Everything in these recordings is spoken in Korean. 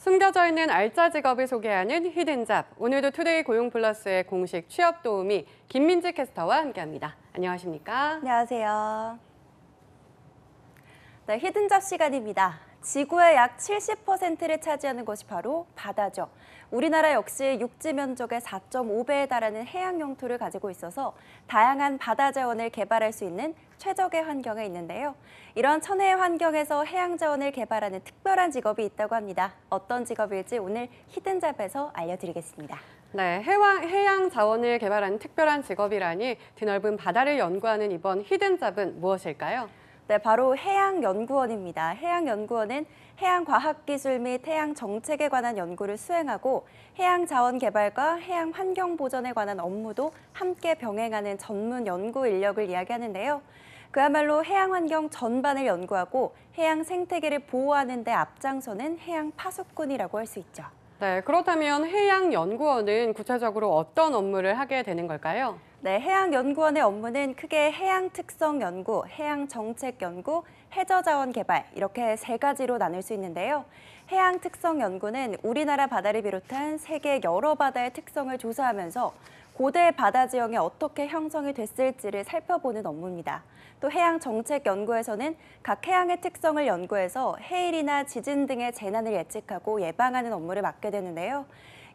숨겨져 있는 알짜 직업을 소개하는 히든 잡. 오늘도 투데이 고용 플러스의 공식 취업 도우미 김민지 캐스터와 함께합니다. 안녕하십니까? 안녕하세요. 네, 히든 잡 시간입니다. 지구의 약 70%를 차지하는 것이 바로 바다죠. 우리나라 역시 육지 면적의 4.5배에 달하는 해양 영토를 가지고 있어서 다양한 바다 자원을 개발할 수 있는 최적의 환경에 있는데요. 이런 천혜의 환경에서 해양 자원을 개발하는 특별한 직업이 있다고 합니다. 어떤 직업일지 오늘 히든잡에서 알려드리겠습니다. 네, 해양, 해양 자원을 개발하는 특별한 직업이라니 드넓은 바다를 연구하는 이번 히든잡은 무엇일까요? 네, 바로 해양연구원입니다. 해양연구원은 해양과학기술 및 해양정책에 관한 연구를 수행하고 해양자원개발과 해양환경보전에 관한 업무도 함께 병행하는 전문 연구 인력을 이야기하는데요. 그야말로 해양환경 전반을 연구하고 해양 생태계를 보호하는 데 앞장서는 해양파수꾼이라고 할 수 있죠. 네, 그렇다면 해양연구원은 구체적으로 어떤 업무를 하게 되는 걸까요? 네, 해양연구원의 업무는 크게 해양 특성 연구, 해양 정책 연구, 해저 자원 개발 이렇게 세 가지로 나눌 수 있는데요. 해양 특성 연구는 우리나라 바다를 비롯한 세계 여러 바다의 특성을 조사하면서 고대 바다 지형이 어떻게 형성이 됐을지를 살펴보는 업무입니다. 또 해양정책연구에서는 각 해양의 특성을 연구해서 해일이나 지진 등의 재난을 예측하고 예방하는 업무를 맡게 되는데요.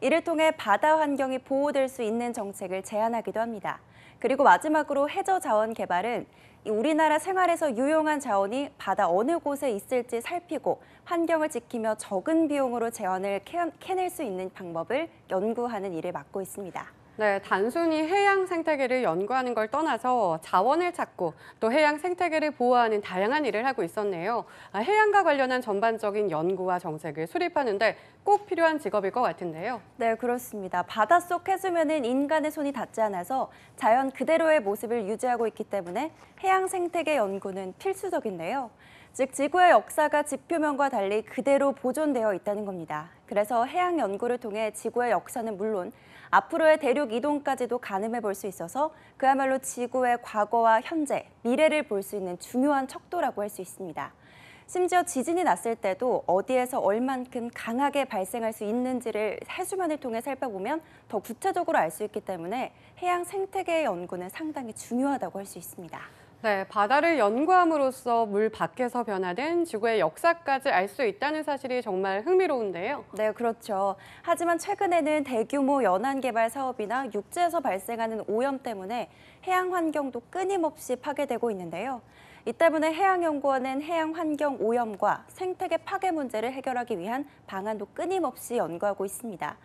이를 통해 바다 환경이 보호될 수 있는 정책을 제안하기도 합니다. 그리고 마지막으로 해저 자원 개발은 우리나라 생활에서 유용한 자원이 바다 어느 곳에 있을지 살피고 환경을 지키며 적은 비용으로 재원을 캐낼 수 있는 방법을 연구하는 일을 맡고 있습니다. 네, 단순히 해양 생태계를 연구하는 걸 떠나서 자원을 찾고 또 해양 생태계를 보호하는 다양한 일을 하고 있었네요. 아, 해양과 관련한 전반적인 연구와 정책을 수립하는데 꼭 필요한 직업일 것 같은데요. 네, 그렇습니다. 바닷속 해수면은 인간의 손이 닿지 않아서 자연 그대로의 모습을 유지하고 있기 때문에 해양 생태계 연구는 필수적인데요. 즉 지구의 역사가 지표면과 달리 그대로 보존되어 있다는 겁니다. 그래서 해양 연구를 통해 지구의 역사는 물론 앞으로의 대륙 이동까지도 가늠해 볼 수 있어서 그야말로 지구의 과거와 현재, 미래를 볼 수 있는 중요한 척도라고 할 수 있습니다. 심지어 지진이 났을 때도 어디에서 얼만큼 강하게 발생할 수 있는지를 해수면을 통해 살펴보면 더 구체적으로 알 수 있기 때문에 해양 생태계 연구는 상당히 중요하다고 할 수 있습니다. 네, 바다를 연구함으로써 물 밖에서 변화된 지구의 역사까지 알 수 있다는 사실이 정말 흥미로운데요. 네, 그렇죠. 하지만 최근에는 대규모 연안 개발 사업이나 육지에서 발생하는 오염 때문에 해양 환경도 끊임없이 파괴되고 있는데요. 이 때문에 해양연구원은 해양 환경 오염과 생태계 파괴 문제를 해결하기 위한 방안도 끊임없이 연구하고 있습니다.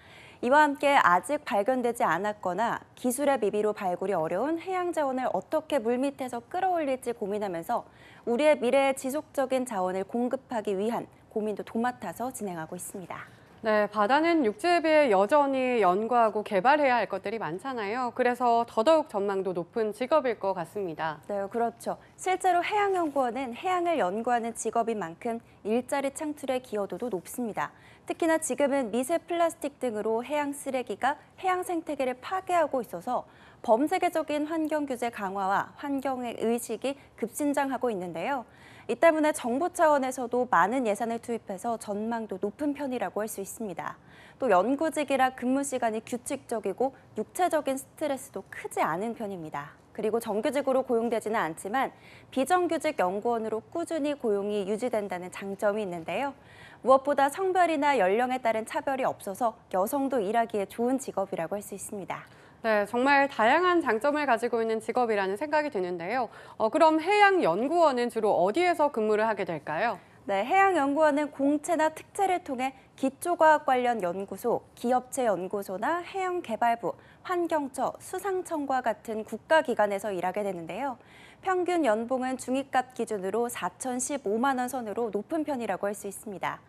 이와 함께 아직 발견되지 않았거나 기술의 미비로 발굴이 어려운 해양 자원을 어떻게 물밑에서 끌어올릴지 고민하면서 우리의 미래에 지속적인 자원을 공급하기 위한 고민도 도맡아서 진행하고 있습니다. 네, 바다는 육지에 비해 여전히 연구하고 개발해야 할 것들이 많잖아요. 그래서 더더욱 전망도 높은 직업일 것 같습니다. 네, 그렇죠. 실제로 해양연구원은 해양을 연구하는 직업인 만큼 일자리 창출의 기여도도 높습니다. 특히나 지금은 미세 플라스틱 등으로 해양 쓰레기가 해양 생태계를 파괴하고 있어서 범세계적인 환경 규제 강화와 환경의 의식이 급진장하고 있는데요. 이 때문에 정부 차원에서도 많은 예산을 투입해서 전망도 높은 편이라고 할 수 있습니다. 또 연구직이라 근무 시간이 규칙적이고 육체적인 스트레스도 크지 않은 편입니다. 그리고 정규직으로 고용되지는 않지만 비정규직 연구원으로 꾸준히 고용이 유지된다는 장점이 있는데요. 무엇보다 성별이나 연령에 따른 차별이 없어서 여성도 일하기에 좋은 직업이라고 할 수 있습니다. 네, 정말 다양한 장점을 가지고 있는 직업이라는 생각이 드는데요. 어, 그럼 해양연구원은 주로 어디에서 근무를 하게 될까요? 네, 해양연구원은 공채나 특채를 통해 기초과학 관련 연구소, 기업체 연구소나 해양개발부, 환경처, 수상청과 같은 국가기관에서 일하게 되는데요. 평균 연봉은 중위값 기준으로 4,015만 원 선으로 높은 편이라고 할 수 있습니다.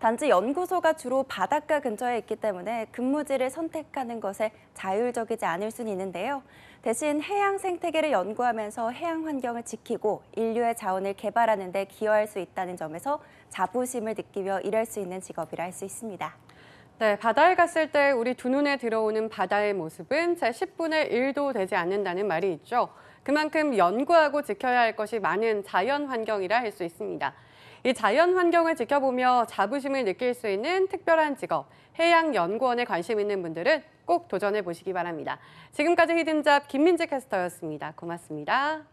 단지 연구소가 주로 바닷가 근처에 있기 때문에 근무지를 선택하는 것에 자율적이지 않을 수는 있는데요. 대신 해양 생태계를 연구하면서 해양 환경을 지키고 인류의 자원을 개발하는 데 기여할 수 있다는 점에서 자부심을 느끼며 일할 수 있는 직업이라 할 수 있습니다. 네, 바다에 갔을 때 우리 두 눈에 들어오는 바다의 모습은 제 10분의 1도 되지 않는다는 말이 있죠. 그만큼 연구하고 지켜야 할 것이 많은 자연 환경이라 할 수 있습니다. 이 자연 환경을 지켜보며 자부심을 느낄 수 있는 특별한 직업, 해양연구원에 관심 있는 분들은 꼭 도전해 보시기 바랍니다. 지금까지 히든잡 김민재 캐스터였습니다. 고맙습니다.